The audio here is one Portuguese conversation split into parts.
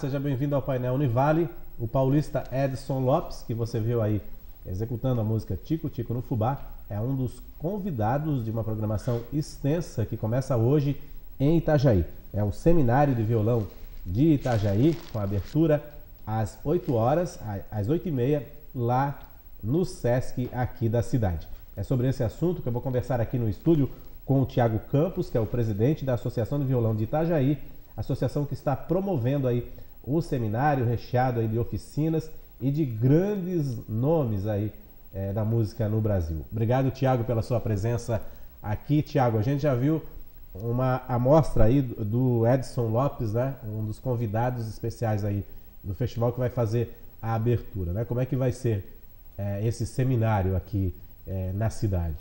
seja bem-vindo ao painel Univale. O paulista Edson Lopes, que você viu aí executando a música Tico Tico no Fubá, é um dos convidados de uma programação extensa que começa hoje em Itajaí. É o Seminário de Violão de Itajaí, com abertura às 8 horas, às 8 e meia, lá no Sesc aqui da cidade. É sobre esse assunto que eu vou conversar aqui no estúdio com o Tiago Campos, que é o presidente da Associação de Violão de Itajaí, associação que está promovendo aí o seminário recheado aí de oficinas e de grandes nomes aí é, da música no Brasil. Obrigado, Tiago, pela sua presença aqui. Tiago, a gente já viu uma amostra aí do Edson Lopes, né? Um dos convidados especiais aí do festival que vai fazer a abertura, né? Como é que vai ser é, esse seminário aqui é, na cidade?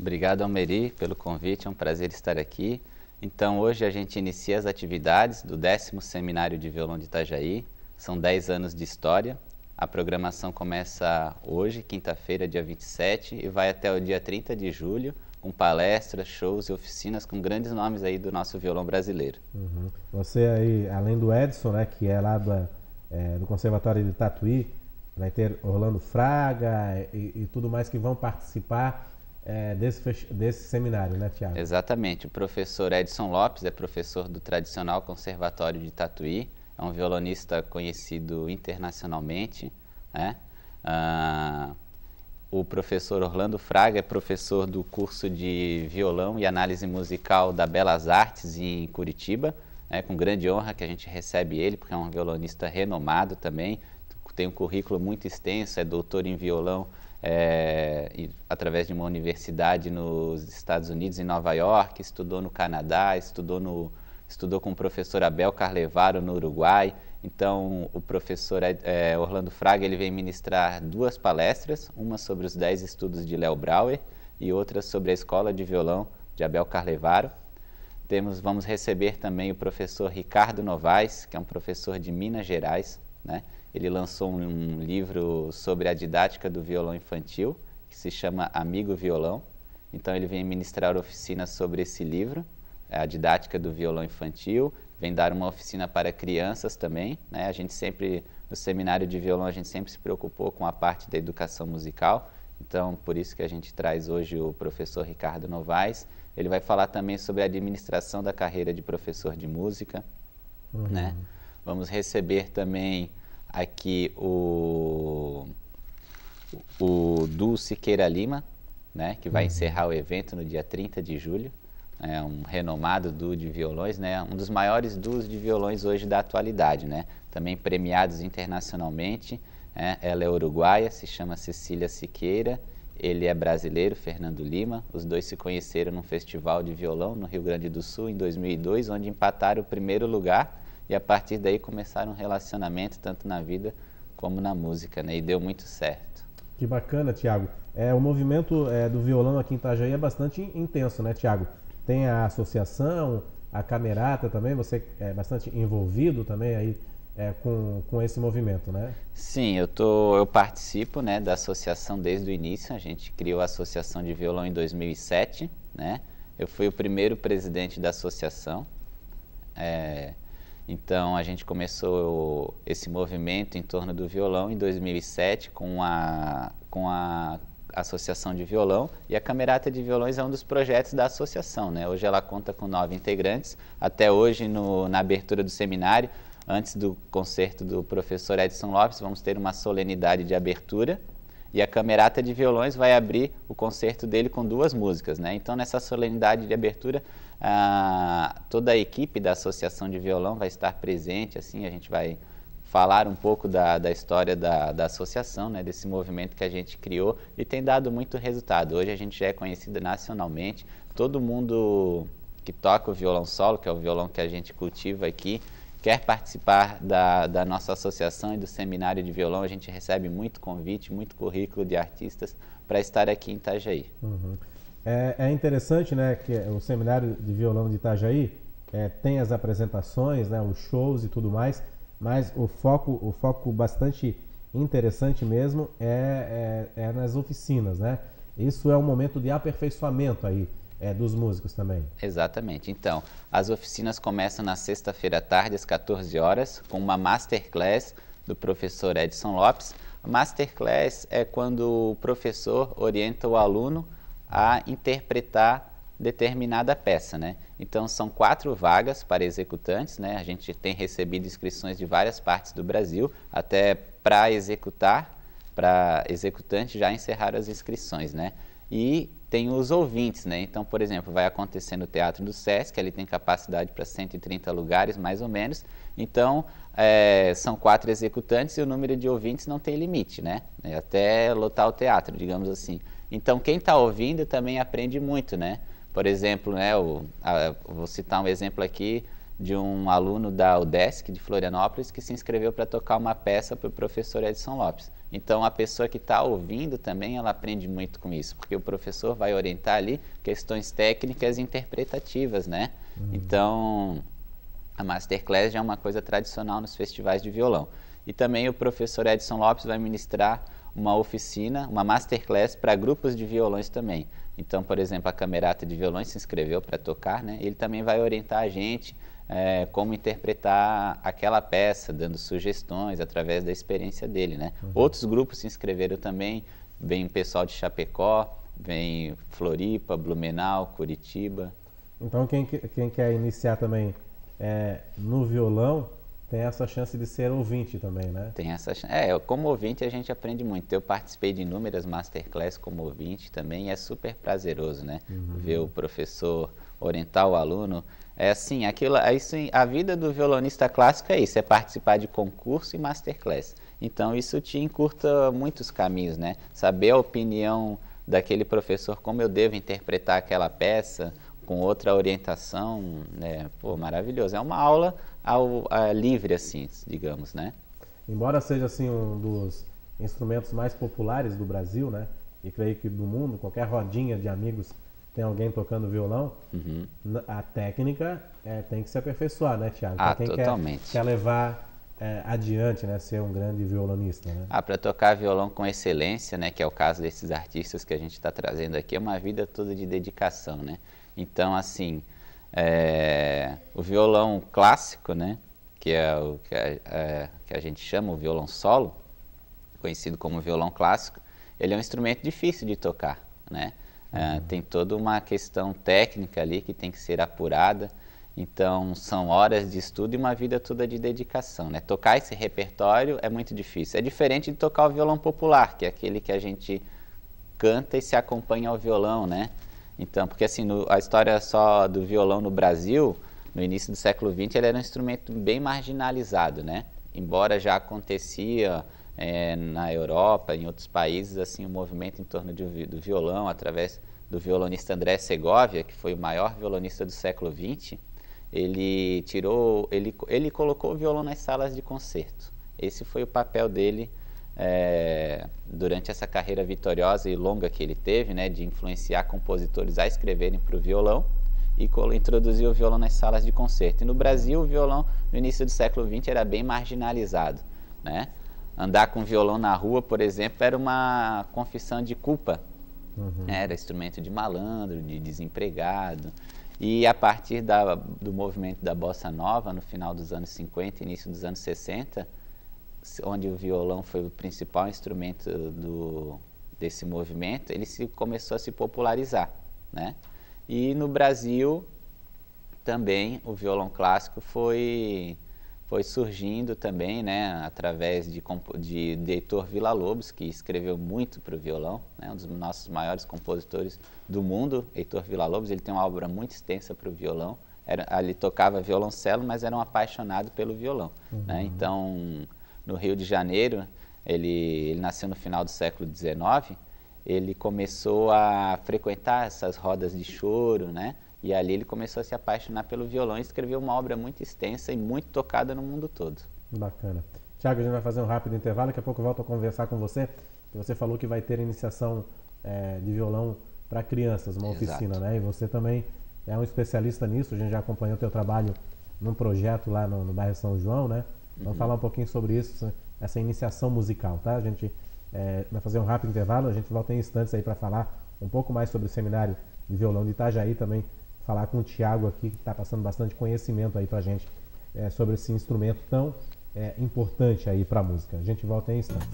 Obrigado, Almeri, pelo convite. É um prazer estar aqui. Então, hoje a gente inicia as atividades do décimo Seminário de Violão de Itajaí. São 10 anos de história. A programação começa hoje, quinta-feira, dia 27, e vai até o dia 30 de julho, com palestras, shows e oficinas com grandes nomes aí do nosso violão brasileiro. Uhum. Você aí, além do Edson, né, que é lá da, é, do Conservatório de Tatuí, vai ter Orlando Fraga e, e tudo mais que vão participar é, desse, desse seminário, né, Tiago? Exatamente. O professor Edson Lopes é professor do tradicional Conservatório de Tatuí, é um violonista conhecido internacionalmente, né? Ah, o professor Orlando Fraga é professor do curso de violão e análise musical da Belas Artes em Curitiba. É com grande honra que a gente recebe ele, porque é um violonista renomado também, tem um currículo muito extenso, é doutor em violão é, e, através de uma universidade nos Estados Unidos, em Nova York, estudou no Canadá, estudou, no, estudou com o professor Abel Carlevaro no Uruguai. Então, o professor é, é Orlando Fraga ele vem ministrar duas palestras, uma sobre os 10 estudos de Léo Brauer e outra sobre a escola de violão de Abel Carlevaro. Temos, vamos receber também o professor Ricardo Novaes, que é um professor de Minas Gerais, né? Ele lançou um livro sobre a didática do violão infantil, que se chama Amigo Violão. Então ele vem ministrar oficinas sobre esse livro, é a didática do violão infantil, vem dar uma oficina para crianças também. Né? A gente sempre, no seminário de violão, a gente sempre se preocupou com a parte da educação musical. Então, por isso que a gente traz hoje o professor Ricardo Novaes. Ele vai falar também sobre a administração da carreira de professor de música. Uhum. Né? Vamos receber também aqui o, o Du Siqueira Lima, né, que vai uhum. encerrar o evento no dia 30 de julho. É um renomado duo de violões, né, um dos maiores duos de violões hoje da atualidade, né, também premiados internacionalmente. Né. ela é uruguaia, se chama Cecília Siqueira, ele é brasileiro, Fernando Lima. Os dois se conheceram num festival de violão no Rio Grande do Sul em 2002, onde empataram o primeiro lugar e a partir daí começaram um relacionamento tanto na vida como na música, né? E deu muito certo. Que bacana, Tiago. É, o movimento é, do violão aqui em Itajaí é bastante intenso, né, Tiago? Tem a associação, a camerata também, você é bastante envolvido também aí é, com, com esse movimento, né? Sim, eu, tô, eu participo né, da associação desde o início. A gente criou a Associação de Violão em 2007, né? Eu fui o primeiro presidente da associação. É, então a gente começou esse movimento em torno do violão em 2007 com a, com a Associação de Violão e a Camerata de Violões é um dos projetos da associação. Né? Hoje ela conta com nove integrantes. Até hoje, no, na abertura do seminário, antes do concerto do professor Edson Lopes, vamos ter uma solenidade de abertura e a Camerata de Violões vai abrir o concerto dele com duas músicas. Né? Então, nessa solenidade de abertura, ah, toda a equipe da Associação de Violão vai estar presente, assim, a gente vai falar um pouco da, da história da, da associação, né, desse movimento que a gente criou e tem dado muito resultado. Hoje a gente já é conhecido nacionalmente, todo mundo que toca o violão solo, que é o violão que a gente cultiva aqui, quer participar da, da nossa associação e do seminário de violão. A gente recebe muito convite, muito currículo de artistas para estar aqui em Itajaí. Uhum. É, é, interessante, né, que o seminário de violão de Itajaí é, tem as apresentações, né, os shows e tudo mais, mas o foco, o foco bastante interessante mesmo é, é, é nas oficinas, né? Isso é um momento de aperfeiçoamento aí é, dos músicos também. Exatamente. Então, as oficinas começam na sexta-feira à tarde, às 14 horas, com uma masterclass do professor Edson Lopes. A masterclass é quando o professor orienta o aluno a interpretar determinada peça, né? Então são quatro vagas para executantes, né? A gente tem recebido inscrições de várias partes do Brasil, até para executar, para executante já encerrar as inscrições, né? E tem os ouvintes, né? Então, por exemplo, vai acontecer no Teatro do Sesc, ele tem capacidade para 130 lugares, mais ou menos. Então, é, são quatro executantes e o número de ouvintes não tem limite, né? É até lotar o teatro, digamos assim. Então, quem está ouvindo também aprende muito, né? Por exemplo, né, o, a, vou citar um exemplo aqui de um aluno da UDESC de Florianópolis que se inscreveu para tocar uma peça para o professor Edson Lopes. Então, a pessoa que está ouvindo também, ela aprende muito com isso, porque o professor vai orientar ali questões técnicas e interpretativas, né? Uhum. Então, a masterclass já é uma coisa tradicional nos festivais de violão. E também o professor Edson Lopes vai ministrar uma oficina, uma masterclass para grupos de violões também. Então, por exemplo, a Camerata de Violões se inscreveu para tocar, né? Ele também vai orientar a gente é, como interpretar aquela peça, dando sugestões através da experiência dele, né? Uhum. Outros grupos se inscreveram também, vem pessoal de Chapecó, vem Floripa, Blumenau, Curitiba. Então, quem, quem quer iniciar também é, no violão, tem essa chance de ser ouvinte também, né? Tem essa chance. É, como ouvinte a gente aprende muito. Eu participei de inúmeras masterclass como ouvinte também e é super prazeroso, né? Uhum. Ver o professor orientar o aluno. É assim, aquilo, é isso, a vida do violonista clássico é isso, é participar de concurso e masterclass. Então isso te encurta muitos caminhos, né? Saber a opinião daquele professor, como eu devo interpretar aquela peça, com outra orientação, né? Pô, maravilhoso. É uma aula ao, a livre, assim, digamos, né? Embora seja, assim, um dos instrumentos mais populares do Brasil, né? E creio que do mundo, qualquer rodinha de amigos tem alguém tocando violão, uhum. a técnica é, tem que se aperfeiçoar, né, Tiago? Ah, quem totalmente. Quer, quer levar é, adiante, né, ser um grande violonista, né? Ah, para tocar violão com excelência, né, que é o caso desses artistas que a gente está trazendo aqui, é uma vida toda de dedicação, né? Então, assim, é, o violão clássico, né? que é o que a, é, que a gente chama o violão solo, conhecido como violão clássico, ele é um instrumento difícil de tocar. Né? É, uhum. tem toda uma questão técnica ali que tem que ser apurada. Então, são horas de estudo e uma vida toda de dedicação. Né? Tocar esse repertório é muito difícil. É diferente de tocar o violão popular, que é aquele que a gente canta e se acompanha ao violão, né? Então, porque assim, no, a história só do violão no Brasil, no início do século XX, ele era um instrumento bem marginalizado, né? Embora já acontecia é, na Europa, em outros países, assim, o um movimento em torno de, do violão, através do violonista André Segovia, que foi o maior violonista do século XX, ele tirou, ele, ele colocou o violão nas salas de concerto. Esse foi o papel dele é, durante essa carreira vitoriosa e longa que ele teve, né, de influenciar compositores a escreverem para o violão e introduzir o violão nas salas de concerto. E no Brasil, o violão no início do século XX era bem marginalizado, né? Andar com violão na rua, por exemplo, era uma confissão de culpa. Uhum. Né? Era instrumento de malandro, de desempregado. E a partir da, do movimento da bossa nova, no final dos anos 50, início dos anos 60, onde o violão foi o principal instrumento do, desse movimento, ele se, começou a se popularizar, né? E no Brasil também o violão clássico foi foi surgindo também, né, através de, de, de Heitor Villa-Lobos, que escreveu muito para o violão, né, um dos nossos maiores compositores do mundo, Heitor Villa-Lobos, ele tem uma obra muito extensa para o violão, era, ele tocava violoncelo, mas era um apaixonado pelo violão, né? uhum. né, então no Rio de Janeiro, ele, ele nasceu no final do século XIX, ele começou a frequentar essas rodas de choro, né? E ali ele começou a se apaixonar pelo violão e escreveu uma obra muito extensa e muito tocada no mundo todo. Bacana. Tiago, a gente vai fazer um rápido intervalo, daqui a pouco eu volto a conversar com você. Você falou que vai ter iniciação é, de violão para crianças, uma Exato. oficina, né? E você também é um especialista nisso, a gente já acompanhou o teu trabalho num projeto lá no, no bairro São João, né? Vamos falar um pouquinho sobre isso, essa iniciação musical, tá? A gente é, vai fazer um rápido intervalo, a gente volta em instantes aí para falar um pouco mais sobre o seminário de violão de Itajaí também, falar com o Tiago aqui, que está passando bastante conhecimento aí para a gente é, sobre esse instrumento tão é, importante aí para a música. A gente volta em instantes.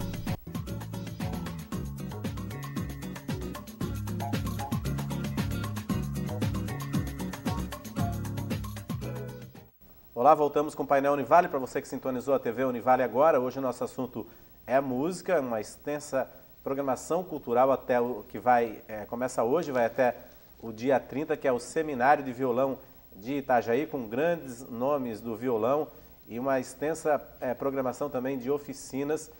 Olá, voltamos com o painel Univale. Para você que sintonizou a TV Univale agora, hoje o nosso assunto é música, uma extensa programação cultural até o que vai é, começa hoje, vai até o dia 30, que é o Seminário de Violão de Itajaí, com grandes nomes do violão e uma extensa é, programação também de oficinas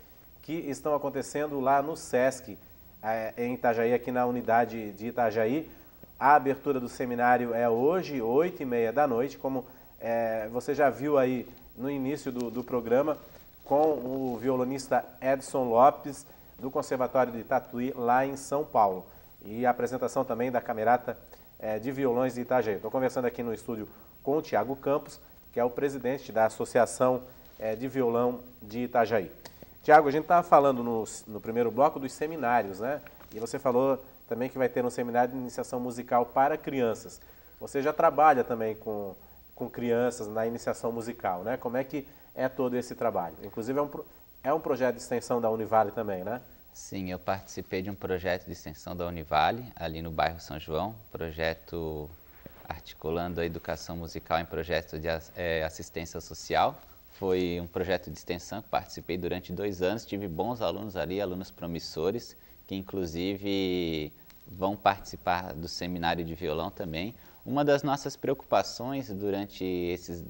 que estão acontecendo lá no SESC, é, em Itajaí, aqui na unidade de Itajaí. A abertura do seminário é hoje, 8 e meia da noite, como é, você já viu aí no início do, do programa com o violonista Edson Lopes, do Conservatório de Tatuí, lá em São Paulo. E a apresentação também da Camerata é, de Violões de Itajaí. Estou conversando aqui no estúdio com o Tiago Campos, que é o presidente da Associação é, de Violão de Itajaí. Tiago, a gente estava falando no, no primeiro bloco dos seminários, né? E você falou também que vai ter um seminário de iniciação musical para crianças. Você já trabalha também com com crianças na iniciação musical, né? Como é que é todo esse trabalho? Inclusive é um, é um projeto de extensão da Univale também, né? Sim, eu participei de um projeto de extensão da Univale, ali no bairro São João, projeto articulando a educação musical em projetos de é, assistência social. Foi um projeto de extensão que participei durante dois anos, tive bons alunos ali, alunos promissores, que inclusive vão participar do seminário de violão também, uma das nossas preocupações durante esses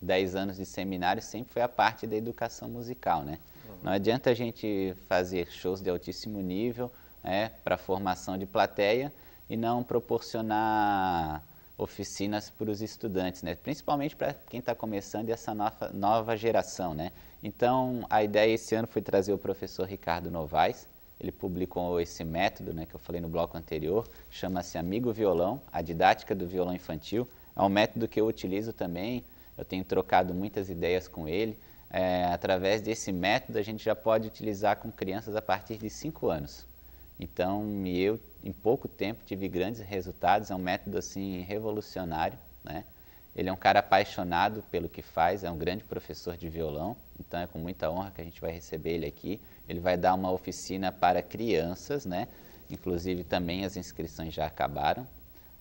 10 anos de seminário sempre foi a parte da educação musical, né? Uhum. Não adianta a gente fazer shows de altíssimo nível né, para formação de plateia e não proporcionar oficinas para os estudantes, né? principalmente para quem está começando e essa nova, nova geração. Né? Então, a ideia esse ano foi trazer o professor Ricardo Novaes, ele publicou esse método, né, que eu falei no bloco anterior, chama-se Amigo Violão, a didática do violão infantil. É um método que eu utilizo também, eu tenho trocado muitas ideias com ele. É, através desse método, a gente já pode utilizar com crianças a partir de 5 anos. Então, eu, em pouco tempo, tive grandes resultados. É um método, assim, revolucionário, né? Ele é um cara apaixonado pelo que faz, é um grande professor de violão, então é com muita honra que a gente vai receber ele aqui. Ele vai dar uma oficina para crianças, né? Inclusive também as inscrições já acabaram.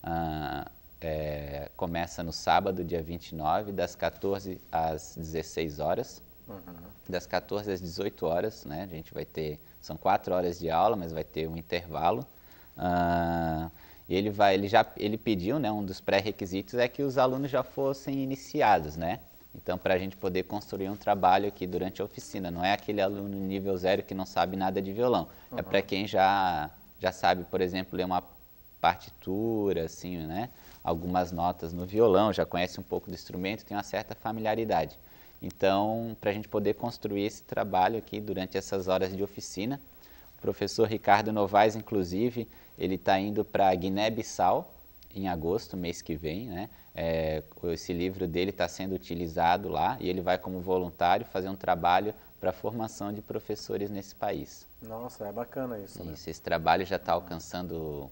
Ah, é, começa no sábado, dia 29, das 14 às 16 horas. Uhum. Das 14 às 18 horas, né? A gente vai ter, são quatro horas de aula, mas vai ter um intervalo. Ah, e ele vai, ele já, ele pediu, né? Um dos pré-requisitos é que os alunos já fossem iniciados, né? Então, para a gente poder construir um trabalho aqui durante a oficina, não é aquele aluno nível zero que não sabe nada de violão. Uhum. É para quem já, já sabe, por exemplo, ler uma partitura, assim, né? Algumas notas no violão, já conhece um pouco do instrumento, tem uma certa familiaridade. Então, para a gente poder construir esse trabalho aqui durante essas horas de oficina, o professor Ricardo Novaes, inclusive, ele está indo para Guiné-Bissau, em agosto, mês que vem, né? É, esse livro dele está sendo utilizado lá e ele vai como voluntário fazer um trabalho para a formação de professores nesse país. Nossa, é bacana isso, né? Isso, esse trabalho já está alcançando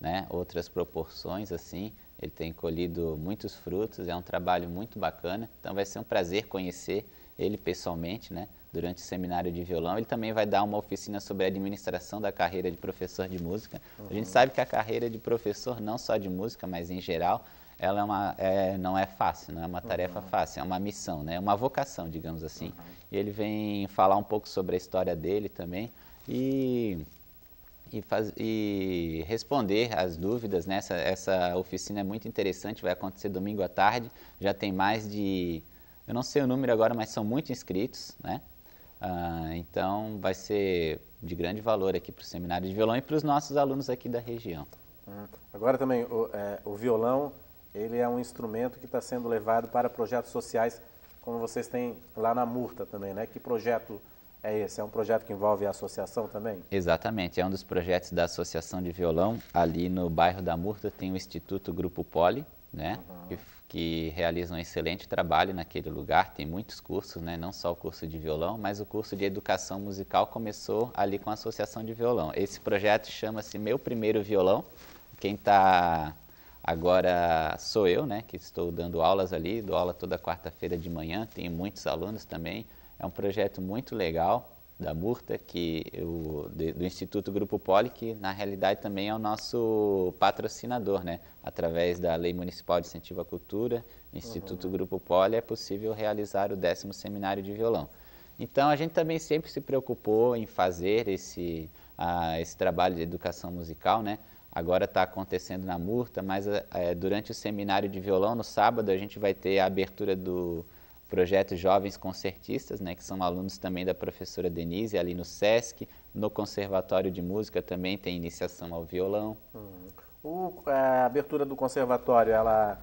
né, outras proporções, assim, ele tem colhido muitos frutos, é um trabalho muito bacana, então vai ser um prazer conhecer ele pessoalmente, né? durante o seminário de violão. Ele também vai dar uma oficina sobre a administração da carreira de professor de música. Uhum. A gente uhum. sabe que a carreira de professor, não só de música, mas em geral, ela é uma, é, não é fácil, não é uma tarefa uhum. fácil, é uma missão, né? É uma vocação, digamos assim. Uhum. E ele vem falar um pouco sobre a história dele também e, e, faz, e responder as dúvidas. Né? Essa, essa oficina é muito interessante, vai acontecer domingo à tarde, já tem mais de eu não sei o número agora, mas são muito inscritos, né? Ah, então, vai ser de grande valor aqui para o seminário de violão e para os nossos alunos aqui da região. Uhum. Agora também, o, é, o, violão, ele é um instrumento que está sendo levado para projetos sociais, como vocês têm lá na Murta também, né? Que projeto é esse? É um projeto que envolve a associação também? Exatamente, é um dos projetos da Associação de Violão. Ali no bairro da Murta tem o Instituto Grupo Poli, né? Uhum que realizam um excelente trabalho naquele lugar, tem muitos cursos, né? não só o curso de violão, mas o curso de educação musical começou ali com a Associação de Violão. Esse projeto chama-se Meu Primeiro Violão, quem está agora sou eu, né, que estou dando aulas ali, dou aula toda quarta-feira de manhã, tenho muitos alunos também, é um projeto muito legal, da Murta, que eu, do Instituto Grupo Poli, que na realidade também é o nosso patrocinador, né? Através da Lei Municipal de Incentivo à Cultura, Instituto uhum. Grupo Poli, é possível realizar o décimo seminário de violão. Então, a gente também sempre se preocupou em fazer esse, ah, esse trabalho de educação musical, né? Agora está acontecendo na Murta, mas é, durante o seminário de violão, no sábado, a gente vai ter a abertura do projeto Jovens Concertistas, né, que são alunos também da professora Denise, ali no SESC. No Conservatório de Música também tem iniciação ao violão. Hum. O, é, a abertura do conservatório, ela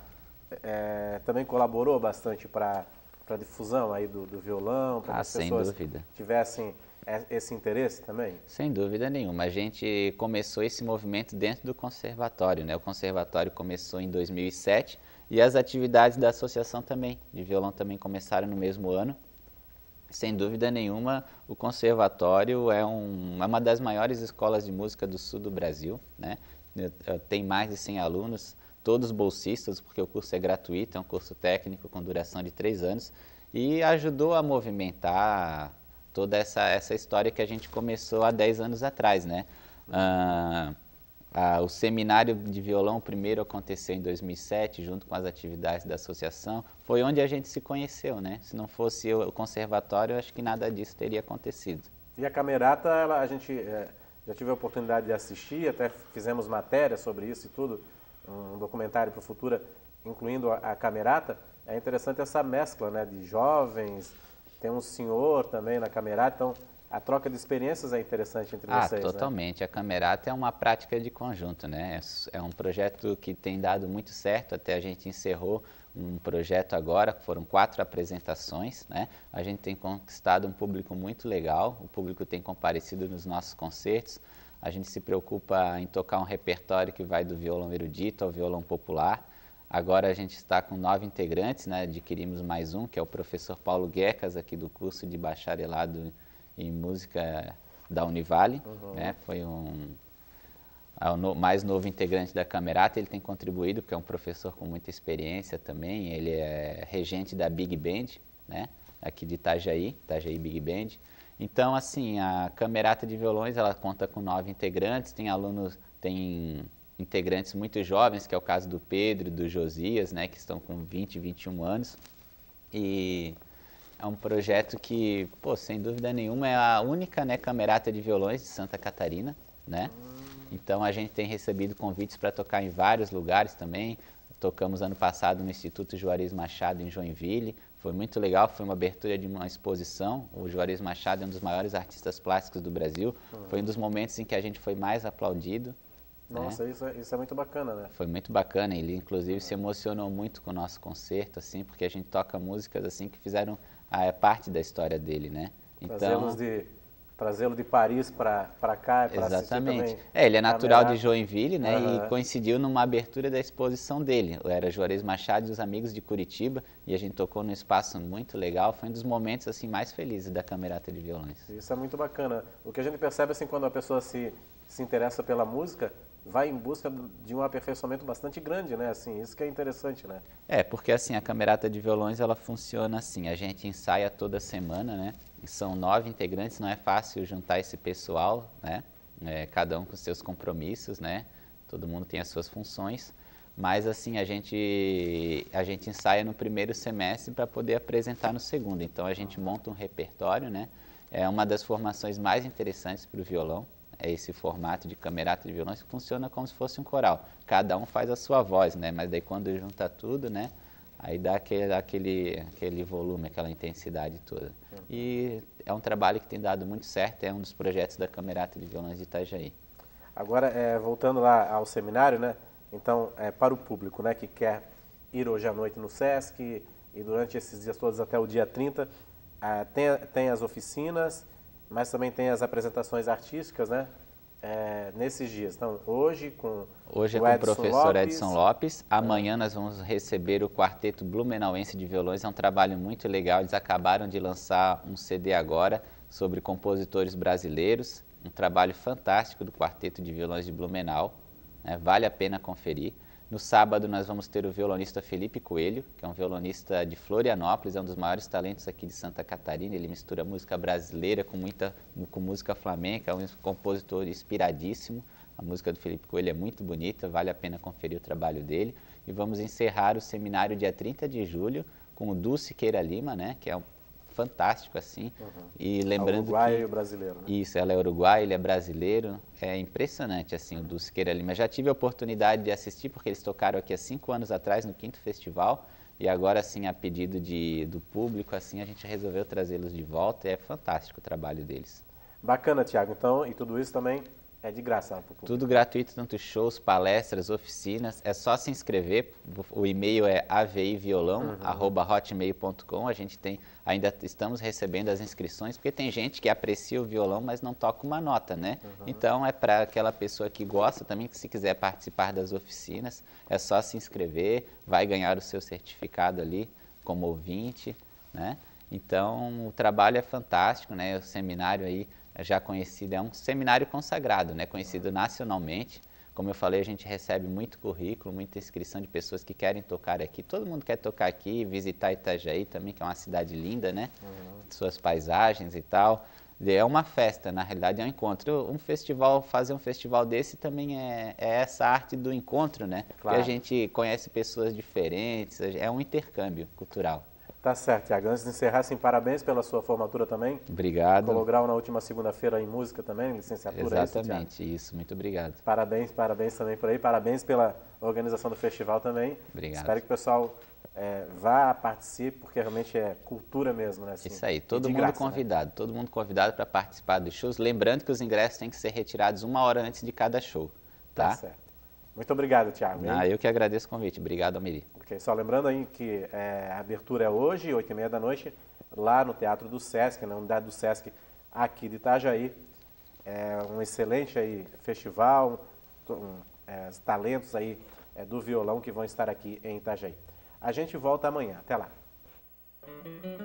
é, também colaborou bastante para a difusão aí do, do violão, para ah, as pessoas tivessem é, esse interesse também? Sem dúvida nenhuma. A gente começou esse movimento dentro do conservatório. Né? O conservatório começou em 2007 e as atividades da associação também, de violão também começaram no mesmo ano. Sem dúvida nenhuma, o conservatório é, um, é uma das maiores escolas de música do sul do Brasil, né? Tem mais de 100 alunos, todos bolsistas, porque o curso é gratuito, é um curso técnico com duração de três anos, e ajudou a movimentar toda essa, essa história que a gente começou há 10 anos atrás, né? Ah, o seminário de violão primeiro aconteceu em 2007, junto com as atividades da associação. Foi onde a gente se conheceu, né? Se não fosse o conservatório, acho que nada disso teria acontecido. E a camerata, ela, a gente é, já tive a oportunidade de assistir, até fizemos matéria sobre isso e tudo, um documentário para o Futura, incluindo a, a camerata. É interessante essa mescla, né? De jovens, tem um senhor também na camerata, então a troca de experiências é interessante entre ah, vocês, né? totalmente. Né? A Camerata é uma prática de conjunto, né? É, é um projeto que tem dado muito certo, até a gente encerrou um projeto agora, foram quatro apresentações, né? A gente tem conquistado um público muito legal, o público tem comparecido nos nossos concertos, a gente se preocupa em tocar um repertório que vai do violão erudito ao violão popular, Agora a gente está com nove integrantes, né? adquirimos mais um, que é o professor Paulo Guecas, aqui do curso de bacharelado em música da Univale, uhum. né? Foi um é mais novo integrante da Camerata, ele tem contribuído, porque é um professor com muita experiência também, ele é regente da Big Band, né? aqui de Itajaí, Itajaí Big Band. Então, assim, a Camerata de Violões, ela conta com nove integrantes, tem alunos, tem integrantes muito jovens, que é o caso do Pedro, do Josias, né, que estão com 20, 21 anos, e é um projeto que, pô, sem dúvida nenhuma, é a única né, camerata de violões de Santa Catarina, né? Então a gente tem recebido convites para tocar em vários lugares também. Tocamos ano passado no Instituto Juarez Machado em Joinville. Foi muito legal, foi uma abertura de uma exposição. O Juarez Machado é um dos maiores artistas plásticos do Brasil. Uhum. Foi um dos momentos em que a gente foi mais aplaudido. Né? Nossa, né? isso, é, isso, é, muito bacana, né? Foi muito bacana. Ele, inclusive, se emocionou muito com o nosso concerto, assim, porque a gente toca músicas assim que fizeram ah, é parte da história dele, né? Então, de trazê-lo de Paris para cá, para Exatamente. É, ele é natural de Joinville, né? Uhum. E coincidiu numa abertura da exposição dele. era Juarez Machado e os amigos de Curitiba e a gente tocou num espaço muito legal. Foi um dos momentos assim mais felizes da Camerata de Violões. Isso é muito bacana. O que a gente percebe assim quando a pessoa se se interessa pela música vai em busca de um aperfeiçoamento bastante grande, né? Assim, isso que é interessante, né? É, porque assim, a Camerata de Violões, ela funciona assim, a gente ensaia toda semana, né? são nove integrantes, não é fácil juntar esse pessoal, né? É, cada um com seus compromissos, né? Todo mundo tem as suas funções, mas assim, a gente, a gente ensaia no primeiro semestre para poder apresentar no segundo, então a gente monta um repertório, né? É uma das formações mais interessantes para o violão, é esse formato de camerata de violões que funciona como se fosse um coral. Cada um faz a sua voz, né? Mas daí quando junta tudo, né? Aí dá aquele, aquele, aquele volume, aquela intensidade toda. Uhum. E é um trabalho que tem dado muito certo, é um dos projetos da Camerata de Violões de Itajaí. Agora, é, voltando lá ao seminário, né? Então, é, para o público né, que quer ir hoje à noite no SESC e durante esses dias todos até o dia 30, é, eh, tem, tem as oficinas mas também tem as apresentações artísticas, né? É, nesses dias. Então, hoje com Hoje é com o professor Lopes. Edson Lopes. É. Amanhã é. nós vamos receber o Quarteto Blumenauense de Violões. É um trabalho muito legal. Eles acabaram de lançar um CD agora sobre compositores brasileiros. Um trabalho fantástico do Quarteto de Violões de Blumenau. É, vale a pena conferir. No sábado nós vamos ter o violonista Felipe Coelho, que é um violonista de Florianópolis, é um dos maiores talentos aqui de Santa Catarina. Ele mistura música brasileira com muita com música flamenca, é um compositor inspiradíssimo. A música do Felipe Coelho é muito bonita, vale a pena conferir o trabalho dele. E vamos encerrar o seminário dia 30 de julho com o Dulce Queira Lima, né, que é um fantástico, assim. Uhum. E é lembrando é Uruguai que... e brasileiro, né? Isso, ela é uruguai, ele é brasileiro. É impressionante, assim, o ali. Lima. Já tive a oportunidade de assistir, porque eles tocaram aqui há cinco anos atrás, no quinto festival. E agora, assim, a pedido de, do público, assim, a gente resolveu trazê-los de volta. E é fantástico o trabalho deles. Bacana, Tiago. Então, e tudo isso também é de graça né, Tudo gratuito, tanto shows, palestras, oficinas. É só se inscrever. O e-mail é aviviolão@hotmail.com. Uhum. A gente tem ainda estamos recebendo as inscrições porque tem gente que aprecia o violão, mas não toca uma nota, né? Uhum. Então é para aquela pessoa que gosta também que se quiser participar das oficinas, é só se inscrever, vai ganhar o seu certificado ali como ouvinte, né? Então o trabalho é fantástico, né? O seminário aí é já conhecido, é um seminário consagrado, né? conhecido nacionalmente. Como eu falei, a gente recebe muito currículo, muita inscrição de pessoas que querem tocar aqui. Todo mundo quer tocar aqui, visitar Itajaí também, que é uma cidade linda, né? Uhum. Suas paisagens e tal. É uma festa, na realidade é um encontro. Um festival, fazer um festival desse também é, é essa arte do encontro, né? Claro. a gente conhece pessoas diferentes, é um intercâmbio cultural. Tá certo, Tiago. Antes de encerrar, sim, parabéns pela sua formatura também. Obrigado. Colou na última segunda-feira em música também, licenciatura. Exatamente, é isso, isso, Muito obrigado. Parabéns, parabéns também por aí. Parabéns pela organização do festival também. Obrigado. Espero que o pessoal é, vá, participe, porque realmente é cultura mesmo, né? Assim, isso aí, todo mundo graça, né? convidado, né? todo mundo convidado para participar dos shows. Lembrando que os ingressos têm que ser retirados uma hora antes de cada show, tá? Tá certo. Muito obrigado, Tiago. Ah, eu que agradeço o convite. Obrigado, Amiri. Ok, só lembrando aí que é, a abertura é hoje, 8h30 da noite, lá no Teatro do Sesc, na unidade do Sesc aqui de Itajaí. É um excelente aí festival, um, é, talentos aí é, do violão que vão estar aqui em Itajaí. A gente volta amanhã. Até lá.